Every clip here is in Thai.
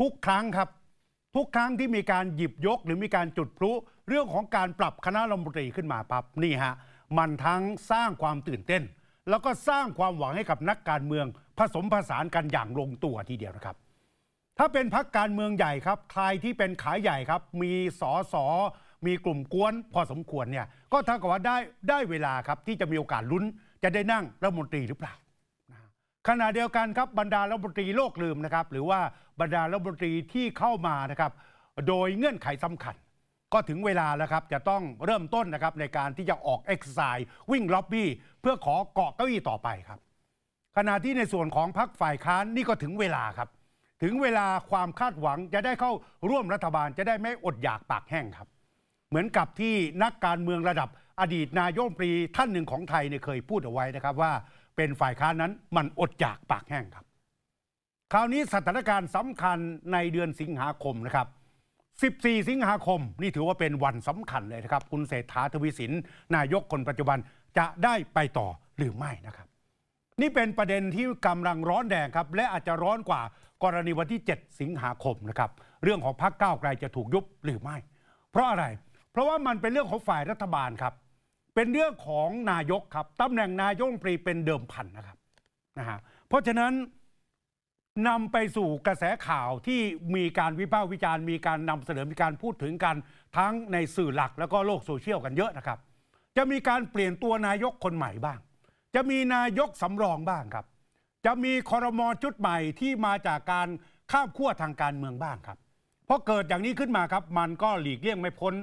ทุกครั้งครับทุกครั้งที่มีการหยิบยกหรือมีการจุดพลุ เรื่องของการปรับคณะรัฐมนตรีขึ้นมาปั๊บนี่ฮะมันทั้งสร้างความตื่นเต้น แล้วก็สร้างความหวังให้กับนักการเมืองผสมผสานกันอย่างลงตัวทีเดียวนะครับ ถ้าเป็นพักการเมืองใหญ่ครับใครที่เป็นขายใหญ่ครับ มีสอสอมีกลุ่มกวนพอสมควรเนี่ยก็ถ้ากับว่าได้ได้เวลาครับที่จะมีโอกาสลุ้นจะได้นั่งรัฐมนตรีหรือเปล่าขณะเดียวกันครับบรรดารัฐมนตรีโลกลืมนะครับหรือว่าบรรดารัฐมนตรีที่เข้ามานะครับ โดยเงื่อนไขสำคัญ ก็ถึงเวลาแล้วครับจะต้องเริ่มต้นนะครับในการที่จะออกเอ็กซ์ไซส์วิ่งล็อบบี้เพื่อขอเกาะเก้าอี้ต่อไปครับ ขณะที่ในส่วนของพรรคฝ่ายค้านนี่ก็ถึงเวลาครับถึงเวลาความคาดหวังจะได้เข้าร่วมรัฐบาล จะได้ไม่อดอยากปากแห้งครับ เหมือนกับที่นักการเมืองระดับอดีตนายกรัฐมนตรีท่านหนึ่งของไทยเนี่ยเคยพูดเอาไว้นะครับว่าเป็นฝ่ายค้านนั้นมันอดอยากปากแห้งครับ คราวนี้สถานการณ์สำคัญในเดือนสิงหาคมนะครับ 14 สิงหาคม นี่ถือว่าเป็นวันสำคัญเลยนะครับ คุณเศรษฐาทวีสินนายกคนปัจจุบันจะได้ไปต่อหรือไม่นะครับ นี่เป็นประเด็นที่กำลังร้อนแดงครับ และอาจจะร้อนกว่ากรณีวันที่ 7 สิงหาคมนะครับ เรื่องของพรรคก้าวไกลจะถูกยุบหรือไม่ เพราะอะไร เพราะว่ามันเป็นเรื่องของฝ่ายรัฐบาลครับเป็นเรื่องของนายกครับตำแหน่งนายกปรีเป็นเดิมพันนะครับนะฮะเพราะฉะนั้นนำไปสู่กระแสข่าวที่มีการวิพากษ์วิจารณ์มีการนำเสนอมีการพูดถึงกันทั้งในสื่อหลักแล้วก็โลกโซเชียลกันเยอะนะครับ จะมีการเปลี่ยนตัวนายกคนใหม่บ้าง จะมีนายกสำรองบ้างครับ จะมีคอรมอชุดใหม่ที่มาจากการข้ามขั้วทางการเมืองบ้างครับพอเกิดอย่างนี้ขึ้นมาครับมันก็หลีกเลี่ยงไม่พ้น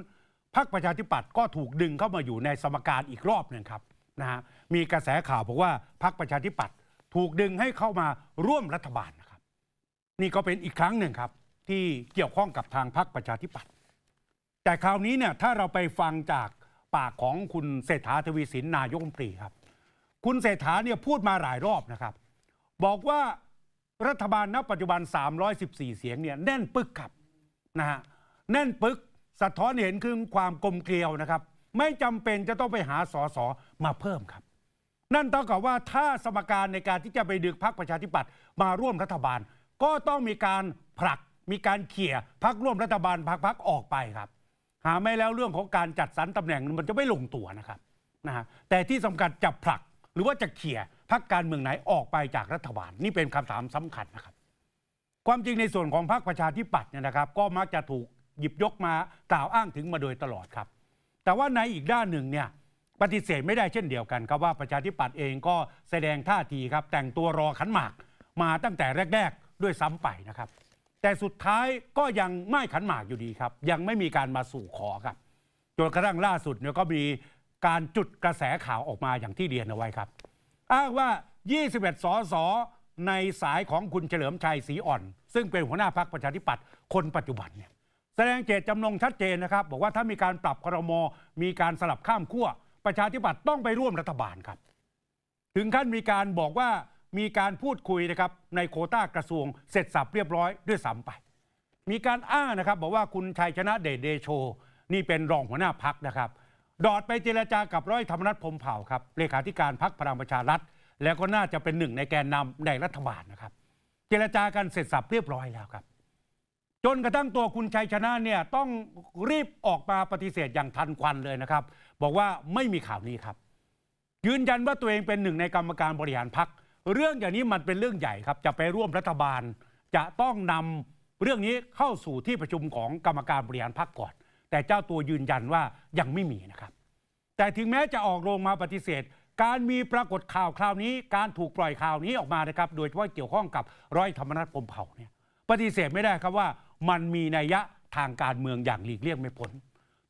พรรคประชาธิปัตย์ก็ถูกดึงเข้ามาอยู่ในสมการอีกรอบหนึ่งครับนะฮะมีกระแสข่าวบอกว่าพรรคประชาธิปัตย์ถูกดึงให้เข้ามาร่วมรัฐบาลนะครับ นี่ก็เป็นอีกครั้งหนึ่งครับที่เกี่ยวข้องกับทางพรรคประชาธิปัตย์แต่คราวนี้เนี่ยถ้าเราไปฟังจากปากของคุณเศรษฐาทวีสินนายกรัฐมนตรีครับคุณเศรษฐาเนี่ยพูดมาหลายรอบนะครับ บอกว่ารัฐบาลณ ปัจจุบัน 314เสียงเนี่ยแน่นปึกครับนะฮะแน่นปึกสะท้อนเห็นคือความกลมเกลียวนะครับ ไม่จำเป็นจะต้องไปหาสสมาเพิ่มครับ นั่นเท่ากับว่าถ้าสมการในการที่จะไปดึงพรรคประชาธิปัตย์มาร่วมรัฐบาล ก็ต้องมีการผลัก มีการเขี่ยพรรคร่วมรัฐบาลพรรคพรรคออกไปครับ หาไม่แล้วเรื่องของการจัดสรรตำแหน่งมันจะไม่ลงตัวนะครับนะฮะแต่ที่สำคัญจะผลักหรือว่าจะเขี่ยพรรคการเมืองไหนออกไปจากรัฐบาลนี่เป็นคำถามสำคัญนะครับความจริงในส่วนของพรรคประชาธิปัตย์เนี่ยนะครับ ก็มักจะถูกหยิบยกมากล่าวอ้างถึงมาโดยตลอดครับ แต่ว่าในอีกด้านหนึ่งเนี่ยปฏิเสธไม่ได้เช่นเดียวกันครับว่าประชาธิปัตย์เองก็แสดงท่าทีครับ แต่งตัวรอขันหมากมาตั้งแต่แรก ๆ ด้วยซ้ำไปนะครับแต่สุดท้ายก็ยังไม่ขันหมากอยู่ดีครับ ยังไม่มีการมาสู่ขอครับจนกระทั่งล่าสุดเนี่ยก็มีการจุดกระแสข่าวออกมาอย่างที่เรียนเอาไว้ครับ อ้างว่า 21สส ในสายของคุณเฉลิมชัยศรีอ่อน ซึ่งเป็นหัวหน้าพรรคประชาธิปัตย์คนปัจจุบันเนี่ยแสดงเจตจำนงชัดเจนนะครับ บอกว่าถ้ามีการปรับครม มีการสลับข้ามขั้ว ประชาธิปัตย์ต้องไปร่วมรัฐบาลครับ ถึงขั้นมีการบอกว่ามีการพูดคุยนะครับในโคต้ากระทรวงเสร็จสับเรียบร้อยด้วยซ้ำไป มีการอ้างนะครับบอกว่าคุณชัยชนะเดชเดโช นี่เป็นรองหัวหน้าพักนะครับ ดอดไปเจรจากับร้อยธรรมนัฐพมเผ่าครับเลขาธิการพักพลังประชารัฐ แล้วก็น่าจะเป็นหนึ่ง ในแกนนำในรัฐบาลนะครับ เจรจากันเสร็จสับเรียบร้อยแล้วครับนกระทั่งตัวคุณชัยชนะเนี่ยต้องรีบออกมาปฏิเสธอย่างทันควันเลยนะครับ บอกว่าไม่มีข่าวนี้ครับ ยืนยันว่าตัวเองเป็นหนึ่งในกรรมการบริหารพัก เรื่องอย่างนี้มันเป็นเรื่องใหญ่ครับ จะไปร่วมรัฐบาล จะต้องนำเรื่องนี้เข้าสู่ที่ประชุมของกรรมการบริหารพักก่อน แต่เจ้าตัวยืนยันว่ายังไม่มีนะครับ แต่ถึงแม้จะออกโรงมาปฏิเสธ การมีปรากฏข่าวคราวนี้ การถูกปล่อยข่าวนี้ออกมานะครับ โดยเฉพาะเกี่ยวข้องกับร้อยธรรมนัฐพมเผ่าเนี่ยปฏิเสธไม่ได้ครับว่ามันมีนัยยะทางการเมืองอย่างหลีกเลี่ยงไม่พ้น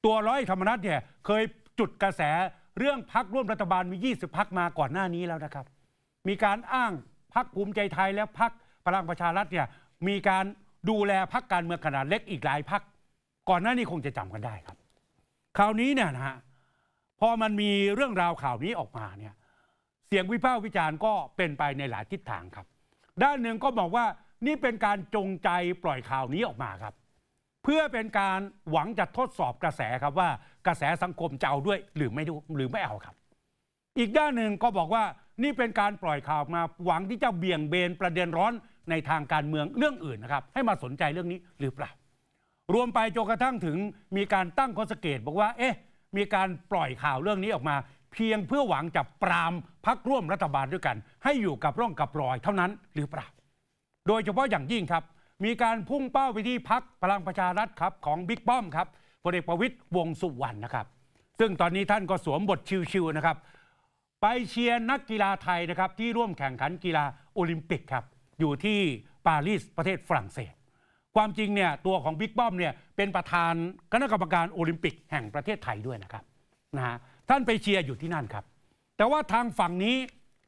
ตัวร้อยธรรมนัฐเนี่ยเคยจุดกระแส เรื่องพักร่วมรัฐบาลมี20พักมาก่อนหน้านี้แล้วนะครับ มีการอ้างพักภูมิใจไทยและพักพลังประชารัฐเนี่ยมีการดูแลพักการเมืองขนาดเล็กอีกหลายพักก่อนหน้านี้คงจะจำกันได้ครับ คราวนี้เนี่ยนะฮะพอมันมีเรื่องราวข่าวนี้ออกมาเนี่ยเสียงวิพากษ์วิจารณ์ก็เป็นไปในหลายทิศทางครับ ด้านหนึ่งก็บอกว่านี่เป็นการจงใจปล่อยข่าวนี้ออกมาครับ เพื่อเป็นการหวังจะทดสอบกระแสครับว่า กระแสสังคมจะเอาด้วยหรือไม่ดูหรือไม่เอาครับ อีกด้านหนึ่งก็บอกว่านี่เป็นการปล่อยข่าวมา หวังที่จะเบี่ยงเบนประเด็นร้อนในทางการเมืองเรื่องอื่นนะครับ ให้มาสนใจเรื่องนี้หรือเปล่า รวมไปจนกระทั่งถึงมีการตั้งข้อสังเกตบอกว่า เอ๊ะมีการปล่อยข่าวเรื่องนี้ออกมา เพียงเพื่อหวังจะปรามพักร่วมรัฐบาลด้วยกัน ให้อยู่กับร่องกับรอยเท่านั้นหรือเปล่าโดยเฉพาะอย่างยิ่งครับมีการพุ่งเป้าไปที่พักพลังประชารัฐครับของบิ๊กป้อมครับพลเอกประวิตยวงสุวรรณนะครับ ซึ่งตอนนี้ท่านก็สวมบทชิวๆนะครับไปเชียร์นักกีฬาไทยนะครับ ที่ร่วมแข่งขันกีฬาโอลิมปิกครับอยู่ที่ปารีสประเทศฝรั่งเศส ความจริงเนี่ยตัวของบิ๊กป้อมเนี่ยเป็นประธานคณะกรรมการโอลิมปิกแห่งประเทศไทยด้วยนะครับนะฮะท่านไปเชียร์อยู่ที่นั่นครับ แต่ว่าทางฝั่งนี้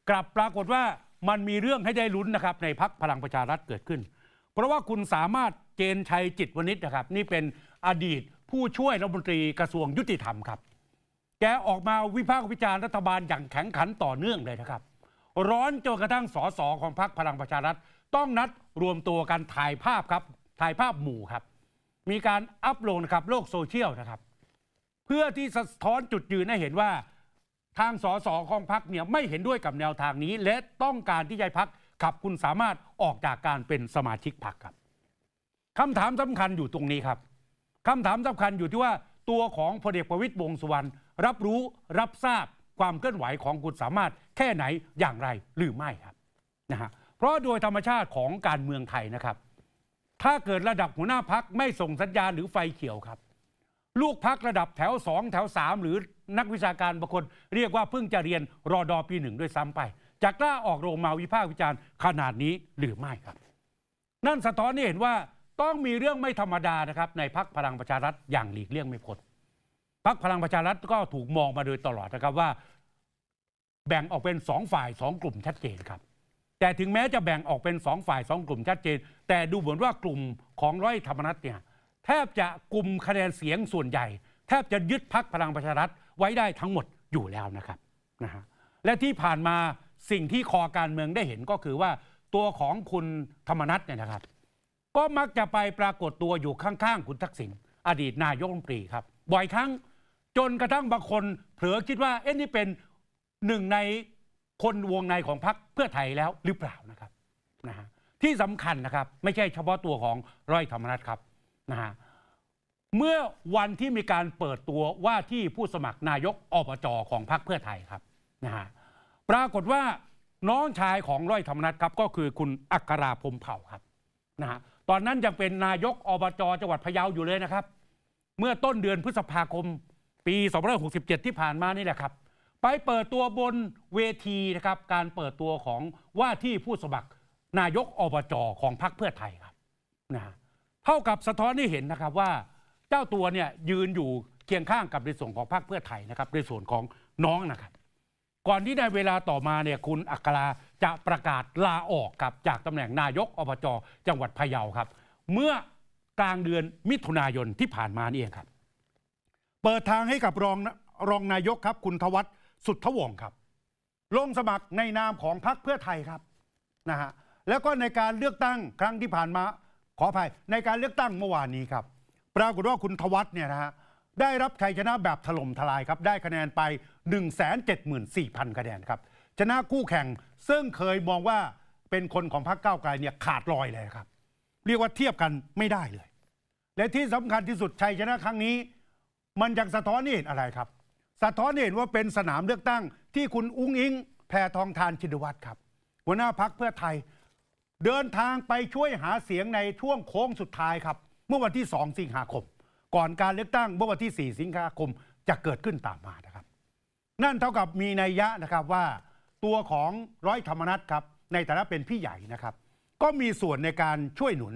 กลับปรากฏว่ามันมีเรื่องให้ได้ลุ้นนะครับ ในพักพลังประชารัฐเกิดขึ้น เพราะว่าคุณสามารถเจนชัยจิตวณิชนะครับ นี่เป็นอดีตผู้ช่วยรัฐมนตรีกระทรวงยุติธรรมครับแกออกมาวิพากษ์วิจารณ์รัฐบาลอย่างแข็งขันต่อเนื่องเลยนะครับ ร้อนจนกระทั่งสสของพักพลังประชารัฐต้องนัดรวมตัวกันถ่ายภาพครับถ่ายภาพหมู่ครับ มีการอัพโหลดครับโลกโซเชียลนะครับเพื่อที่สะท้อนจุดยืนให้เห็นว่าทางสสของพักเนี่ยไม่เห็นด้วยกับแนวทางนี้ และต้องการที่จะพักขับคุณสามารถออกจากการเป็นสมาชิกพักครับคำถามสำคัญอยู่ตรงนี้ครับคำถามสำคัญอยู่ที่ว่า ตัวของพลเอกประวิตยวงสุวรรณรับรู้รับทราบความเคลื่อนไหวของคุณสามารถแค่ไหนอย่างไรหรือไม่ครับนะฮะเพราะโดยธรรมชาติของการเมืองไทยนะครับ ถ้าเกิดระดับหัวหน้าพักไม่ส่งสัญญาณหรือไฟเขียวครับ ลูกพักระดับแถวสองแถวสามหรือนักวิชาการบางคนเรียกว่าเพิ่งจะเรียนรอดอปีหนึ่งด้วยซ้ำไปจะกล้าออกโรงมาวิพากษ์วิจารณ์ขนาดนี้หรือไม่ครับ นั่นสะท้อนให้เห็นว่าต้องมีเรื่องไม่ธรรมดานะครับในพักพลังประชารัฐอย่างหลีกเลี่ยงไม่พ้นพักพลังประชารัฐก็ถูกมองมาโดยตลอดนะครับว่า แบ่งออกเป็นสองฝ่ายสองกลุ่มชัดเจนครับ แต่ถึงแม้จะแบ่งออกเป็นสองฝ่ายสองกลุ่มชัดเจน แต่ดูเหมือนว่ากลุ่มของร้อยธรรมนัฐเนี่ยแทบจะกลุ่มคะแนนเสียงส่วนใหญ่ แทบจะยึดพักพลังประชารัฐไว้ได้ทั้งหมดอยู่แล้วนะครับนะฮะและที่ผ่านมาสิ่งที่คอการเมืองได้เห็นก็คือว่าตัวของคุณธรรมนัฐเนี่ยนะครับ ก็มักจะไปปรากฏตัวอยู่ข้างๆคุณทักษิณอดีตนายกรัฐมนตรีครับ บ่อยครั้งจนกระทั่งบางคนเผลอคิดว่า เอ๊ะนี่เป็นหนึ่งในคนวงในของพรรคเพื่อไทยแล้วหรือเปล่านะครับนะฮะที่สำคัญนะครับ ไม่ใช่เฉพาะตัวของร้อยธรรมนัฐครับนะฮะเมื่อวันที่มีการเปิดตัวว่าที่ผู้สมัครนายกอบจอของพรรคเพื่อไทยครับนะฮะปรากฏว่าน้องชายของร้อยธรรมนัฐครับก็คือคุณอัคราพมเผ่าครับนะฮะตอนนั้นยังเป็นนายกอบจจังหวัดพะเยาอยู่เลยนะครับ เมื่อต้นเดือนพฤษภาคมปี2567ที่ผ่านมานี่แหละครับ ไปเปิดตัวบนเวทีนะครับ การเปิดตัวของว่าที่ผู้สมัครนายกอบจของพรรคเพื่อไทยครับนะเท่ากับสะท้อนให้เห็นนะครับว่าเจ้าตัวเนี่ยยืนอยู่เคียงข้างกับในส่วนของพรรคเพื่อไทยนะครับในส่วนของน้องนะครับก่อนที่ในเวลาต่อมาเนี่ยคุณอัคราจะประกาศลาออกกับจากตำแหน่งนายกอบจจังหวัดพะเยาครับ เมื่อกลางเดือนมิถุนายนที่ผ่านมานี่เองครับ เปิดทางให้กับรองรองนายกครับคุณทวัตสุทธวงครับลงสมัครในนามของพรรคเพื่อไทยครับนะฮะแล้วก็ในการเลือกตั้งครั้งที่ผ่านมาขออภัยในการเลือกตั้งเมื่อวานนี้ครับปรากฏว่าคุณทวัตเนี่ยนะฮะได้รับชัยชนะแบบถล่มทลายครับ ได้คะแนนไป 174,000คะแนนครับชนะคู่แข่ง ซึ่งเคยมองว่าเป็นคนของพรรคก้าวไกลเนี่ยขาดลอยเลยครับ เรียกว่าเทียบกันไม่ได้เลย และที่สำคัญที่สุดชัยชนะครั้งนี้ มันยังสะท้อนเห็นอะไรครับ สะท้อนเห็นว่าเป็นสนามเลือกตั้งที่คุณอุ้งอิงแพทองทานชินวัตรครับ หัวหน้าพักเพื่อไทย เดินทางไปช่วยหาเสียงในช่วงโค้งสุดท้ายครับมื่อวันที่2สิงหาคม ก่อนการเลือกตั้งเมื่อวันที่4สิงหาคมจะเกิดขึ้นตามมานะครับ นั่นเท่ากับมีนัยยะนะครับว่า ตัวของร้อยธรรมนัฐครับในฐานะเป็นพี่ใหญ่นะครับ ก็มีส่วนในการช่วยหนุน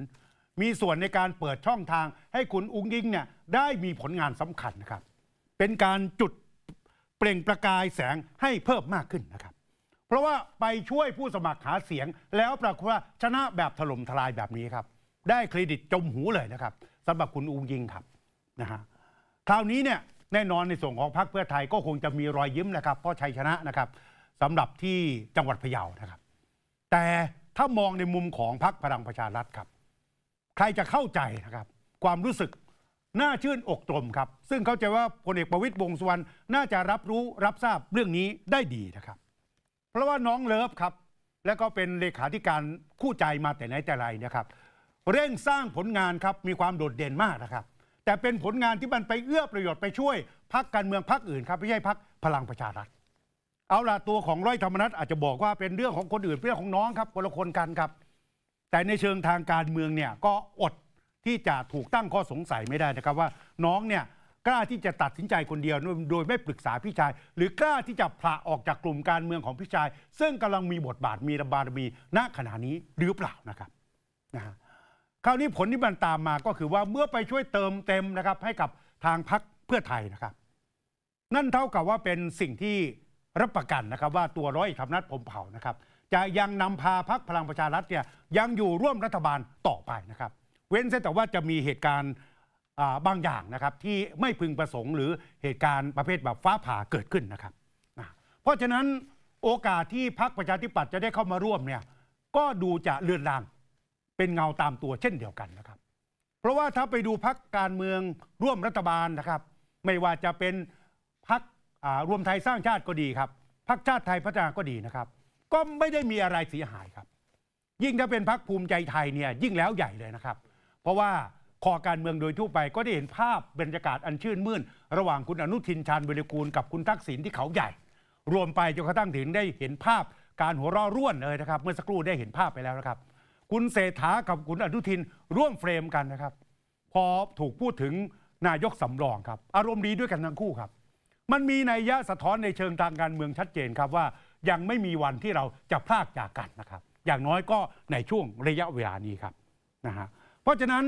มีส่วนในการเปิดช่องทางให้คุณอุ้งยิงเนี่ยได้มีผลงานสำคัญนะครับ เป็นการจุดเปล่งประกายแสงให้เพิ่มมากขึ้นนะครับ เพราะว่าไปช่วยผู้สมัครหาเสียง แล้วปรากฏว่าชนะแบบถล่มทลายแบบนี้ครับได้เครดิตจมหูเลยนะครับสำหรับคุณอุ้งยิงครับนะฮะคราวนี้เนี่ยแน่นอนในส่วนของพรรคเพื่อไทยก็คงจะมีรอยยิ้มนะครับเพราะชัยชนะนะครับสำหรับที่จังหวัดพะเยานะครับ แต่ถ้ามองในมุมของพรรคพลังประชารัฐครับ ใครจะเข้าใจนะครับ ความรู้สึกน่าชื่นอกตรมครับ ซึ่งเข้าใจว่าพลเอกประวิตยวงสุวรรณน่าจะรับรู้รับทราบเรื่องนี้ได้ดีนะครับ เพราะว่าน้องเลิฟครับ และก็เป็นเลขาธิการคู่ใจมาแต่ไหนแต่ไรนะครับเร่งสร้างผลงานครับมีความโดดเด่นมากนะครับ แต่เป็นผลงานที่มันไปเอื้อประโยชน์ไปช่วยพักการเมืองพักอื่น ครับไม่ใช่พักพลังประชารัฐเอาล่ะตัวของร้อยธรรมนัฐอาจจะบอกว่าเป็นเรื่องของคนอื่นเรื่องของน้องครับคนละคนกันครับ แต่ในเชิงทางการเมืองเนี่ยก็อดที่จะถูกตั้งข้อสงสัยไม่ได้นะครับ ว่าน้องเนี่ยกล้าที่จะตัดสินใจคนเดียวโดยไม่ปรึกษาพี่ชายหรือกล้าที่จะผละออกจากกลุ่มการเมืองของพี่ชาย ซึ่งกำลังมีบทบาทมีบารมีณขณะนี้หรือเปล่านะครับนะฮะคราวนี้ผลที่มันตามมาก็คือว่าเมื่อไปช่วยเติมเต็มนะครับให้กับทางพักเพื่อไทยนะครับ นั่นเท่ากับว่าเป็นสิ่งที่รับประกันนะครับว่าตัวร้อยธรรมนัฐผมเผานะครับจะยังนำพาพักพลังประชารัฐเนี่ยยังอยู่ร่วมรัฐบาลต่อไปนะครับ เว้นแต่ว่าจะมีเหตุการณ์บางอย่างนะครับที่ไม่พึงประสงค์ หรือเหตุการณ์ประเภทแบบฟ้าผ่าเกิดขึ้นนะครับเพราะฉะนั้นโอกาสที่พรรคประชาธิปัตย์จะได้เข้ามาร่วมเนี่ยก็ดูจะเลือนลางเป็นเงาตามตัวเช่นเดียวกันนะครับ เพราะว่าถ้าไปดูพักการเมืองร่วมรัฐบาลนะครับ ไม่ว่าจะเป็นพักรวมไทยสร้างชาติก็ดีครับพักชาติไทยพัฒนาก็ดีนะครับ ก็ไม่ได้มีอะไรเสียหายครับ ยิ่งถ้าเป็นพักภูมิใจไทยเนี่ยยิ่งแล้วใหญ่เลยนะครับ เพราะว่าคอการเมืองโดยทั่วไปก็ได้เห็นภาพบรรยากาศอันชื่นมื่นระหว่างคุณอนุทินชาญวิรกูลกับคุณทักษิณที่เขาใหญ่ รวมไปจนกระทั่งถึงได้เห็นภาพการหัวเราะร่วนเลยนะครับ เมื่อสักครู่ได้เห็นภาพไปแล้วนะครับคุณเศรษฐากับคุณอนุทินร่วมเฟรมกันนะครับ พอถูกพูดถึงนายกสำรองครับอารมณ์ดีด้วยกันทั้งคู่ครับ มันมีนัยยะสะท้อนในเชิงทางการเมืองชัดเจนครับว่า ยังไม่มีวันที่เราจะพลากจากกันนะครับ อย่างน้อยก็ในช่วงระยะเวลานี้ครับนะฮะเพราะฉะนั้น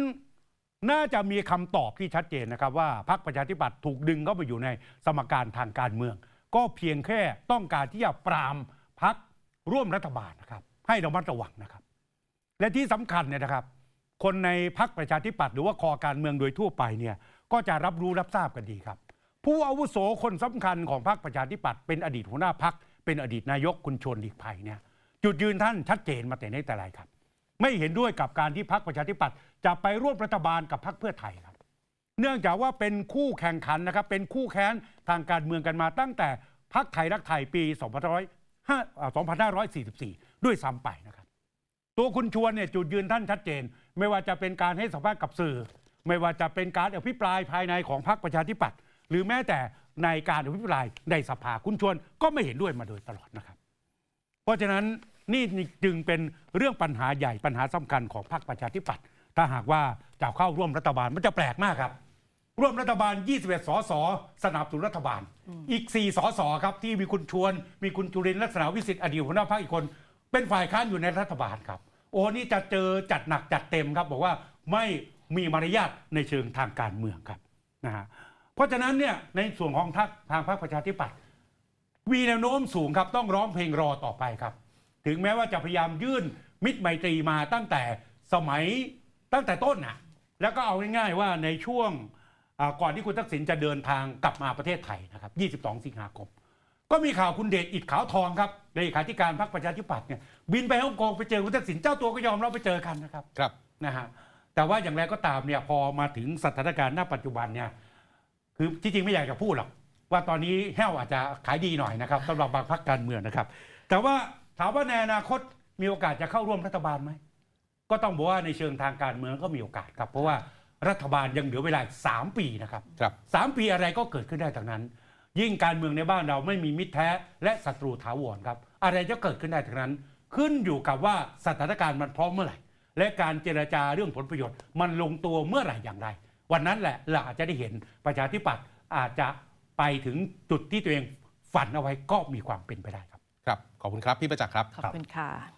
น่าจะมีคำตอบที่ชัดเจนนะครับ ว่าพรรคประชาธิปัตย์ถูกดึงเข้าไปอยู่ในสมการทางการเมือง ก็เพียงแค่ต้องการที่จะปรามพรรคร่วมรัฐบาลนะครับ ให้ระมัดระวังนะครับและที่สำคัญเนี่ยนะครับ คนในพักประชาธิปัตย์หรือว่าคอการเมืองโดยทั่วไปเนี่ย ก็จะรับรู้รับทราบกันดีครับ ผู้อาวุโสคนสำคัญของพักประชาธิปัตย์เป็นอดีตหัวหน้าพัก เป็นอดีตนายกคุณชวนหลีกภัยเนี่ย จุดยืนท่านชัดเจนมาแต่ในแต่ไรครับ ไม่เห็นด้วยกับการที่พักประชาธิปัตย์จะไปร่วมรัฐบาลกับพักเพื่อไทยครับ เนื่องจากว่าเป็นคู่แข่งขันนะครับ เป็นคู่แข้งทางการเมืองกันมาตั้งแต่พักไทยรักไทยปี 2544 ด้วยซ้ำไปนะครับตัวคุณชวนเนี่ยจุดยืนท่านชัดเจน ไม่ว่าจะเป็นการให้สัมภาษณ์กับสื่อ ไม่ว่าจะเป็นการอภิปรายภายในของพรรคประชาธิปัตย์หรือแม้แต่ในการอภิปรายในสภาคุณชวนก็ไม่เห็นด้วยมาโดยตลอดนะครับ เพราะฉะนั้นนี่จึงเป็นเรื่องปัญหาใหญ่ปัญหาสำคัญของพรรคประชาธิปัตย์ถ้าหากว่าจะเข้าร่วมรัฐบาลมันจะแปลกมากครับ ร่วมรัฐบาล 21 สสสนับสนุนรัฐบาล อีก 4 สสครับที่มีคุณชวนมีคุณจุรินลักษณะวิสิทธิ์อดีตหัวหน้าพรรคอีกคน เป็นฝ่ายค้านอยู่ในรัฐบาลครับโอ้นี่จะเจอจัดหนักจัดเต็มครับบอกว่าไม่มีมารยาทในเชิงทางการเมืองครับนะฮะเพราะฉะนั้นเนี่ยในส่วนของทักทางพรรคประชาธิปัตย์มีแนวโน้มสูงครับต้องร้องเพลงรอต่อไปครับ ถึงแม้ว่าจะพยายามยื่นมิตรไมตรีมาตั้งแต่สมัยตั้งแต่ต้นนะแล้วก็เอาง่ายๆว่าในช่วงก่อนที่คุณทักษิณจะเดินทางกลับมาประเทศไทยนะครับ22สิงหาคมก็มีข่าวคุณเดชอิดขาวทองครับเลขาธิการพรรคประชาธิปัตย์เนี่ยบินไปฮ่องกงไปเจอ คุณทักษิณเจ้าตัว ก็ยอมรับไปเจอกันนะครับ ครับนะฮะแต่ว่าอย่างไรก็ตามเนี่ยพอมาถึงสถานการณ์ณปัจจุบันเนี่ยคือจริงๆ ไม่อยากจะพูดหรอก ว่าตอนนี้แห้วอาจจะขายดีหน่อยนะครับสำหรับบางพรรคการเมืองนะครับแต่ว่าถามว่าในอนาคตมีโอกาสจะเข้าร่วมรัฐบาลไหมก็ต้องบอกว่าในเชิงทางการเมืองก็มีโอกาสครับเพราะว่ารัฐบาลยังเหลือเวลาสามปีนะครับสามปีอะไรก็เกิดขึ้นได้ทากงนั้นยิ่งการเมืองในบ้านเราไม่มีมิตรแท้และศัตรูถาวรครับ อะไรจะเกิดขึ้นได้ทั้งนั้น ขึ้นอยู่กับว่าสถานการณ์มันพร้อมเมื่อไหร่ และการเจรจาเรื่องผลประโยชน์ มันลงตัวเมื่อไหร่อย่างไร วันนั้นแหละเราอาจจะได้เห็นประชาธิปัตย์อาจจะไปถึงจุดที่ตัวเองฝันเอาไว้ก็มีความเป็นไปได้ครับ ครับขอบคุณครับ พี่ประจักษ์ครับขอบคุณค่ะ